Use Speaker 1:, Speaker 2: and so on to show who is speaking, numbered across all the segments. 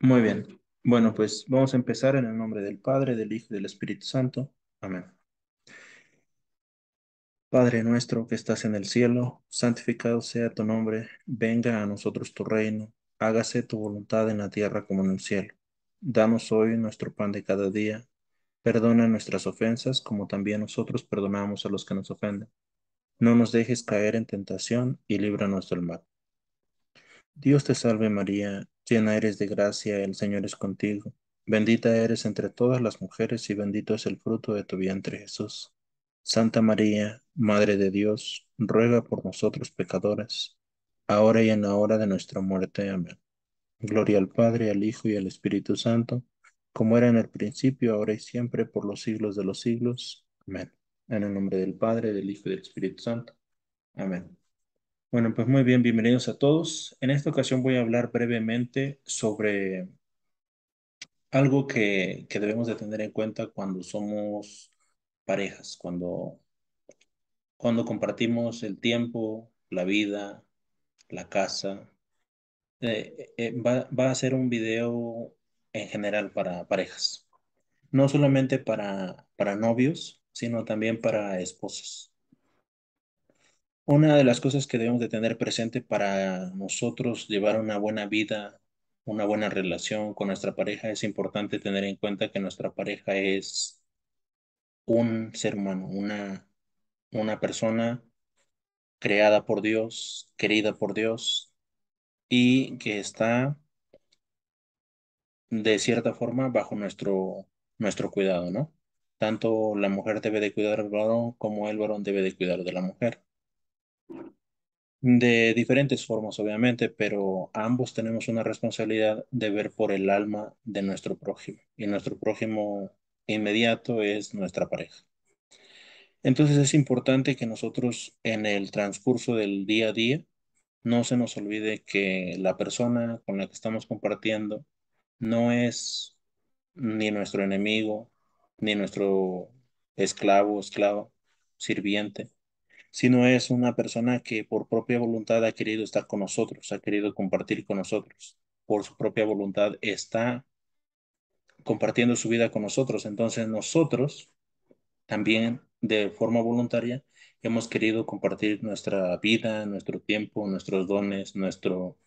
Speaker 1: Muy bien. Bueno, pues vamos a empezar en el nombre del Padre, del Hijo y del Espíritu Santo. Amén. Padre nuestro que estás en el cielo, santificado sea tu nombre, venga a nosotros tu reino, hágase tu voluntad en la tierra como en el cielo. Danos hoy nuestro pan de cada día, perdona nuestras ofensas como también nosotros perdonamos a los que nos ofenden. No nos dejes caer en tentación y líbranos del mal. Dios te salve María Llena eres de gracia, el Señor es contigo. Bendita eres entre todas las mujeres y bendito es el fruto de tu vientre, Jesús. Santa María, Madre de Dios, ruega por nosotros pecadores, ahora y en la hora de nuestra muerte. Amén. Gloria al Padre, al Hijo y al Espíritu Santo, como era en el principio, ahora y siempre, por los siglos de los siglos. Amén. En el nombre del Padre, del Hijo y del Espíritu Santo. Amén. Bueno, pues muy bien, bienvenidos a todos. En esta ocasión voy a hablar brevemente sobre algo que, debemos de tener en cuenta cuando somos parejas, cuando, cuando compartimos el tiempo, la vida, la casa. Eh, eh, va, a ser un video en general para parejas, no solamente para, para novios, sino también para esposas. Una de las cosas que debemos de tener presente para nosotros llevar una buena vida, una buena relación con nuestra pareja, es importante tener en cuenta que nuestra pareja es un ser humano, una, una persona creada por Dios, querida por Dios, y que está de cierta forma bajo nuestro, nuestro cuidado, ¿no? Tanto la mujer debe de cuidar al varón como el varón debe de cuidar de la mujer. De diferentes formas, obviamente, pero ambos tenemos una responsabilidad de ver por el alma de nuestro prójimo. Y nuestro prójimo inmediato es nuestra pareja. Entonces es importante que nosotros en el transcurso del día a día no se nos olvide que la persona con la que estamos compartiendo no es ni nuestro enemigo, ni nuestro esclavo, esclavo sirviente, sino es una persona que por propia voluntad ha querido estar con nosotros, ha querido compartir con nosotros, por su propia voluntad está compartiendo su vida con nosotros. Entonces nosotros también de forma voluntaria hemos querido compartir nuestra vida, nuestro tiempo, nuestros dones, nuestro,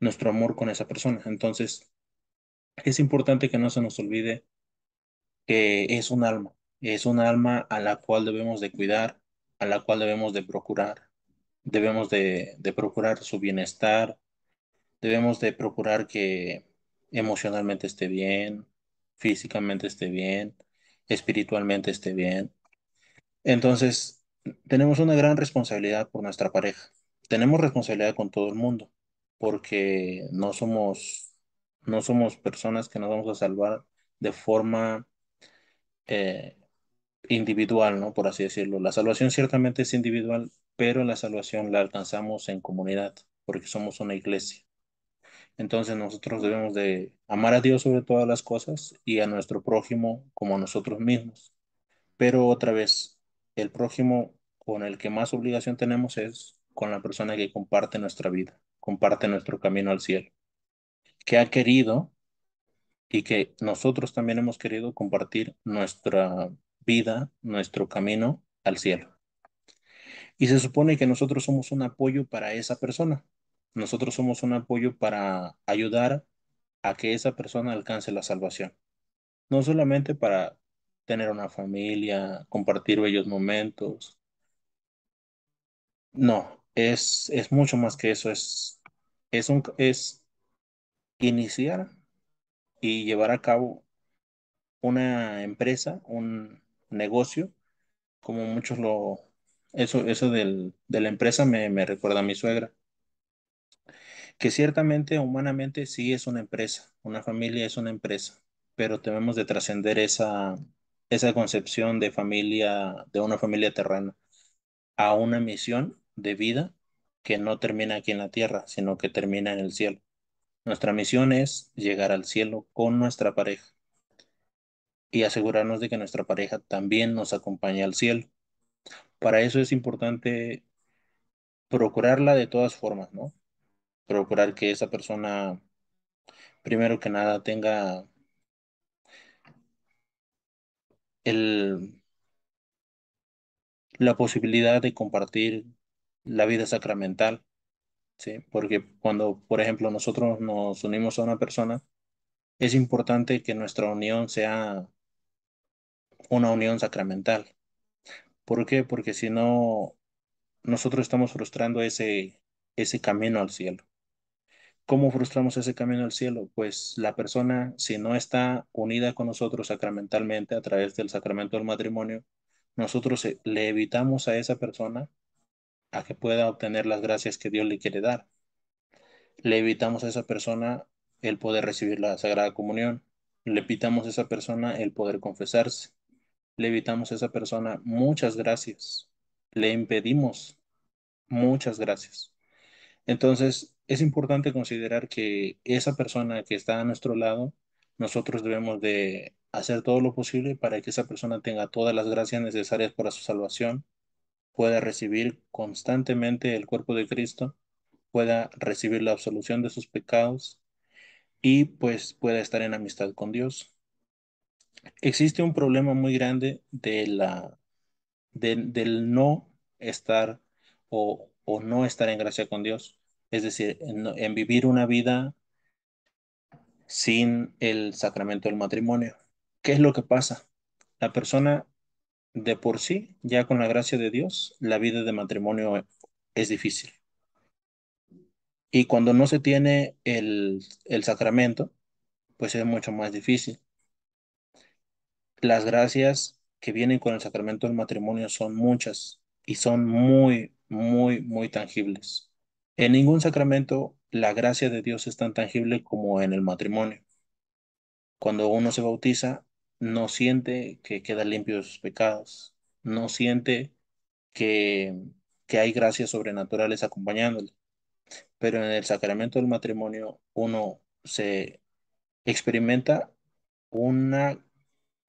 Speaker 1: nuestro amor con esa persona. Entonces es importante que no se nos olvide que es un alma, es un alma a la cual debemos de cuidar, a la cual debemos de procurar. Debemos de, procurar su bienestar, debemos de procurar que emocionalmente esté bien, físicamente esté bien, espiritualmente esté bien. Entonces, tenemos una gran responsabilidad por nuestra pareja. Tenemos responsabilidad con todo el mundo, porque no somos, no somos personas que nos vamos a salvar de forma eh, individual, ¿no? Por así decirlo. La salvación ciertamente es individual, pero la salvación la alcanzamos en comunidad, porque somos una iglesia. Entonces nosotros debemos de amar a Dios sobre todas las cosas y a nuestro prójimo como a nosotros mismos. Pero otra vez, el prójimo con el que más obligación tenemos es con la persona que comparte nuestra vida, comparte nuestro camino al cielo, que ha querido y que nosotros también hemos querido compartir nuestra vida, nuestro camino al cielo. Y se supone que nosotros somos un apoyo para esa persona. Nosotros somos un apoyo para ayudar a que esa persona alcance la salvación. No solamente para tener una familia, compartir bellos momentos. No, es, es mucho más que eso. Es, es, un, es iniciar y llevar a cabo una empresa, un, negocio, como muchos lo... Eso, eso del, de la empresa me, me recuerda a mi suegra, que ciertamente humanamente sí es una empresa, una familia es una empresa, pero tenemos de trascender esa, esa concepción de familia, de una familia terrena, a una misión de vida que no termina aquí en la tierra, sino que termina en el cielo. Nuestra misión es llegar al cielo con nuestra pareja y asegurarnos de que nuestra pareja también nos acompañe al cielo. Para eso es importante procurarla de todas formas, ¿no? Procurar que esa persona, primero que nada, tenga el, la posibilidad de compartir la vida sacramental, ¿sí? Porque cuando, por ejemplo, nosotros nos unimos a una persona, es importante que nuestra unión sea una unión sacramental. ¿Por qué? Porque si no, nosotros estamos frustrando ese, ese camino al cielo. ¿Cómo frustramos ese camino al cielo? Pues la persona, si no está unida con nosotros sacramentalmente a través del sacramento del matrimonio, nosotros eh, le evitamos a esa persona a que pueda obtener las gracias que Dios le quiere dar. Le evitamos a esa persona el poder recibir la Sagrada Comunión. Le evitamos a esa persona el poder confesarse le evitamos a esa persona muchas gracias, le impedimos muchas gracias. Entonces, es importante considerar que esa persona que está a nuestro lado, nosotros debemos de hacer todo lo posible para que esa persona tenga todas las gracias necesarias para su salvación, pueda recibir constantemente el cuerpo de Cristo, pueda recibir la absolución de sus pecados y pues pueda estar en amistad con Dios existe un problema muy grande de la, del no estar o, no estar en gracia con Dios. Es decir, en, vivir una vida sin el sacramento del matrimonio. ¿Qué es lo que pasa? La persona de por sí, ya con la gracia de Dios, la vida de matrimonio es difícil. Y cuando no se tiene el, sacramento, pues es mucho más difícil las gracias que vienen con el sacramento del matrimonio son muchas y son muy, muy, muy tangibles. En ningún sacramento la gracia de Dios es tan tangible como en el matrimonio. Cuando uno se bautiza, no siente que queda limpio de sus pecados, no siente que, que hay gracias sobrenaturales acompañándole. Pero en el sacramento del matrimonio uno se experimenta una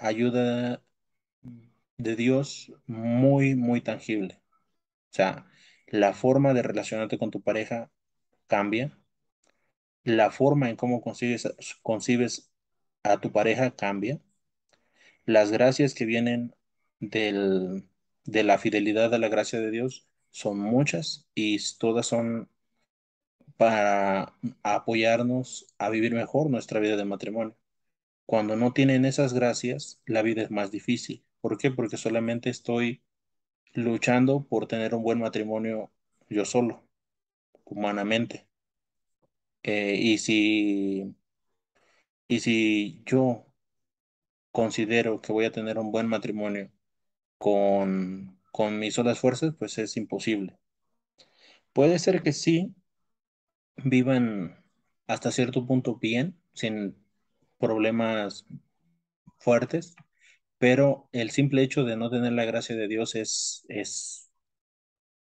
Speaker 1: ayuda de Dios muy, muy tangible. O sea, la forma de relacionarte con tu pareja cambia, la forma en cómo consigues concibes a tu pareja cambia, las gracias que vienen del, de la fidelidad a la gracia de Dios son muchas y todas son para apoyarnos a vivir mejor nuestra vida de matrimonio. Cuando no tienen esas gracias, la vida es más difícil. ¿Por qué? Porque solamente estoy luchando por tener un buen matrimonio yo solo, humanamente. Eh, y, si, y si yo considero que voy a tener un buen matrimonio con, con mis solas fuerzas, pues es imposible. Puede ser que sí vivan hasta cierto punto bien, sin problemas fuertes, pero el simple hecho de no tener la gracia de Dios es, es,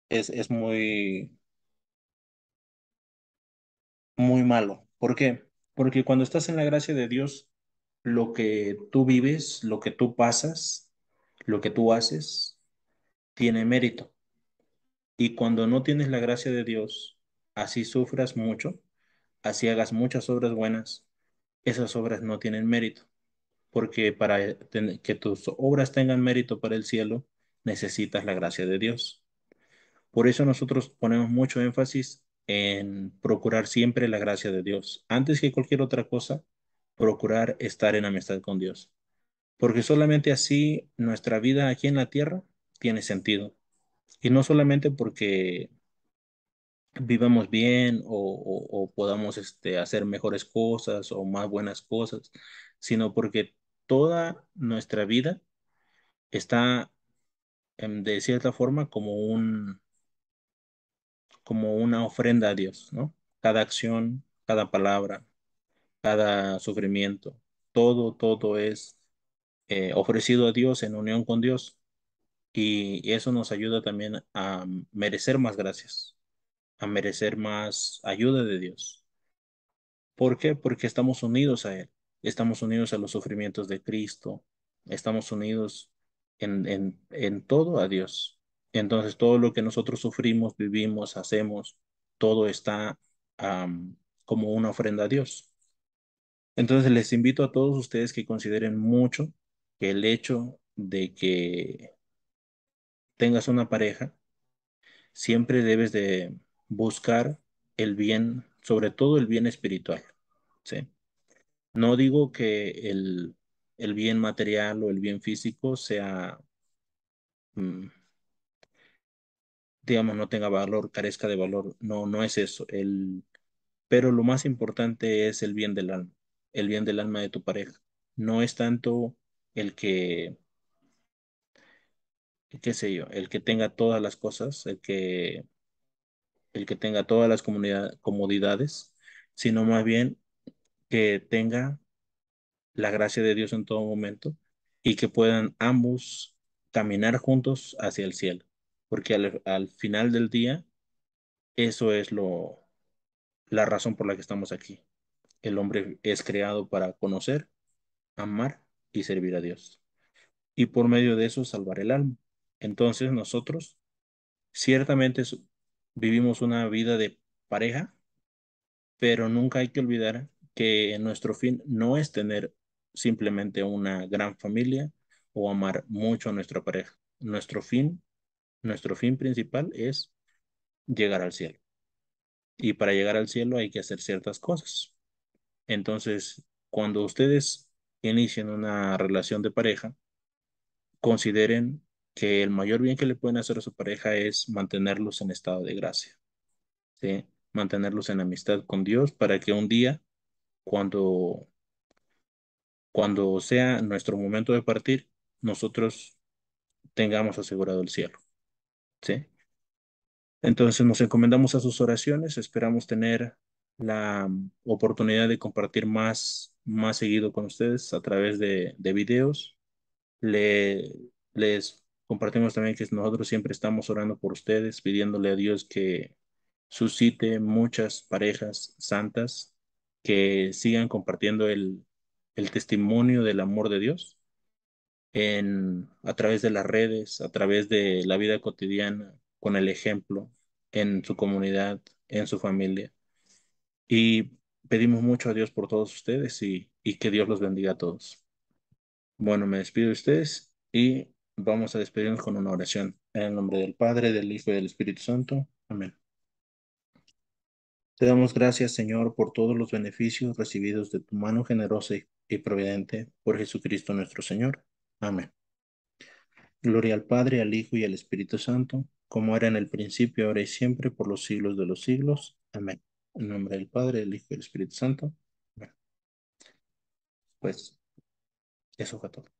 Speaker 1: es, muy, muy malo. ¿Por qué? Porque cuando estás en la gracia de Dios, lo que tú vives, lo que tú pasas, lo que tú haces, tiene mérito. Y cuando no tienes la gracia de Dios, así sufras mucho, así hagas muchas obras buenas, esas obras no tienen mérito, porque para que tus obras tengan mérito para el cielo, necesitas la gracia de Dios. Por eso nosotros ponemos mucho énfasis en procurar siempre la gracia de Dios. Antes que cualquier otra cosa, procurar estar en amistad con Dios. Porque solamente así nuestra vida aquí en la tierra tiene sentido. Y no solamente porque vivamos bien o, podamos este, hacer mejores cosas o más buenas cosas, sino porque toda nuestra vida está em, de cierta forma como un como una ofrenda a Dios, ¿no? Cada acción, cada palabra, cada sufrimiento, todo, todo es eh, ofrecido a Dios en unión con Dios. y eso nos ayuda también a merecer más gracias, a merecer más ayuda de Dios. ¿Por qué? Porque estamos unidos a Él, estamos unidos a los sufrimientos de Cristo, estamos unidos en, en, todo a Dios. Entonces todo lo que nosotros sufrimos, vivimos, hacemos, todo está como una ofrenda a Dios. Entonces les invito a todos ustedes que consideren mucho que el hecho de que tengas una pareja, siempre debes de buscar el bien, sobre todo el bien espiritual. ¿sí? No digo que el, el, bien material o el bien físico sea, mm, digamos, no tenga valor, carezca de valor. No, no es eso. El, pero lo más importante es el bien del alma, el bien del alma de tu pareja. No es tanto el que qué sé yo, el que tenga todas las cosas, el que el que tenga todas las comodidades, sino más bien que tenga la gracia de Dios en todo momento y que puedan ambos caminar juntos hacia el cielo, porque al, final del día eso es lo la razón por la que estamos aquí. El hombre es creado para conocer, amar y servir a Dios. Y por medio de eso salvar el alma. Entonces nosotros ciertamente vivimos una vida de pareja, pero nunca hay que olvidar que nuestro fin no es tener simplemente una gran familia o amar mucho a nuestra pareja. Nuestro fin, nuestro fin principal es llegar al cielo. Y para llegar al cielo hay que hacer ciertas cosas. Entonces, cuando ustedes inician una relación de pareja, consideren que el mayor bien que le pueden hacer a su pareja es mantenerlos en estado de gracia, ¿sí? mantenerlos en amistad con Dios para que un día, cuando, cuando sea nuestro momento de partir, nosotros tengamos asegurado el cielo. ¿sí? Entonces nos encomendamos a sus oraciones, esperamos tener la oportunidad de compartir más, más seguido con ustedes a través de, videos. Le, les Compartimos también que nosotros siempre estamos orando por ustedes, pidiéndole a Dios que suscite muchas parejas santas que sigan compartiendo el, testimonio del amor de Dios en, a través de las redes, a través de la vida cotidiana, con el ejemplo en su comunidad, en su familia. Y pedimos mucho a Dios por todos ustedes y, y que Dios los bendiga a todos. Bueno, me despido de ustedes y Vamos a despedirnos con una oración. En el nombre del Padre, del Hijo y del Espíritu Santo. Amén. Te damos gracias, Señor, por todos los beneficios recibidos de tu mano generosa y providente por Jesucristo nuestro Señor. Amén. Gloria al Padre, al Hijo y al Espíritu Santo, como era en el principio, ahora y siempre, por los siglos de los siglos. Amén. En el nombre del Padre, del Hijo y del Espíritu Santo. Amén. Pues, eso fue todo.